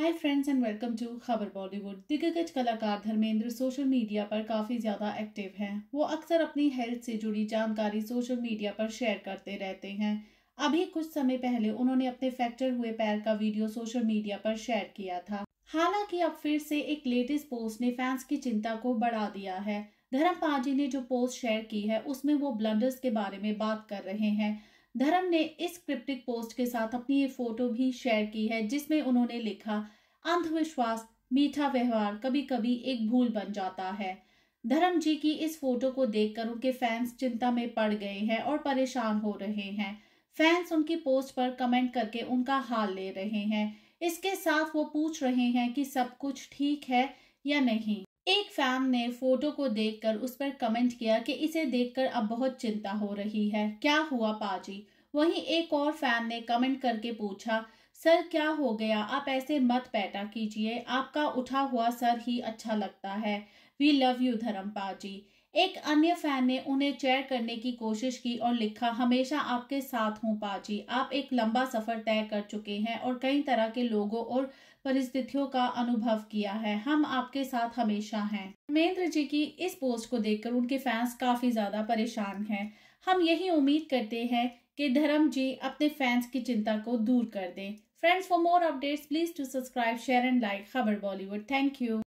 hi friends and welcome to खबर Bollywood दिग्गज कलाकार धर्मेंद्र सोशल मीडिया पर काफ़ी ज़्यादा एक्टिव हैं वो अक्सर अपनी हेल्थ से जुड़ी जानकारी सोशल मीडिया पर शेयर करते रहते हैं अभी कुछ समय पहले उन्होंने अपने फ्रैक्चर हुए पैर का वीडियो सोशल मीडिया पर शेयर किया था हालांकि अब फिर से एक लेटेस्ट पोस्ट ने फैंस की चिंता को बढ़ा दिया है धर्म पाजी ने जो पोस्ट शेयर की है उसमें वो ब्लंडर्स के बारे में बात कर रहे हैं धर्म ने इस क्रिप्टिक पोस्ट के साथ अपनी ये फोटो भी शेयर की है जिसमें उन्होंने लिखा अंधविश्वास मीठा व्यवहार कभी कभी एक भूल बन जाता है धर्म जी की इस फोटो को देखकर उनके फैंस चिंता में पड़ गए हैं और परेशान हो रहे हैं फैंस उनकी पोस्ट पर कमेंट करके उनका हाल ले रहे हैं इसके साथ वो पूछ रहे हैं कि सब कुछ ठीक है या नहीं एक फैन ने फोटो को देखकर उस पर कमेंट किया कि इसे देखकर अब बहुत चिंता हो रही है क्या हुआ पाजी वहीं एक और फैन ने कमेंट करके पूछा सर क्या हो गया आप ऐसे मत पैटा कीजिए आपका उठा हुआ सर ही अच्छा लगता है वी लव यू धर्म जी एक अन्य फैन ने उन्हें चेयर करने की कोशिश की और लिखा हमेशा आपके साथ हूँ पाजी आप एक लंबा सफर तय कर चुके हैं और कई तरह के लोगों और परिस्थितियों का अनुभव किया है हम आपके साथ हमेशा हैं महेंद्र जी की इस पोस्ट को देखकर उनके फैंस काफी ज्यादा परेशान हैं हम यही उम्मीद करते हैं कि धर्म जी अपने फैंस की चिंता को दूर कर दें friends for more updates please to subscribe share and like खबर बॉलीवुड थैंक यू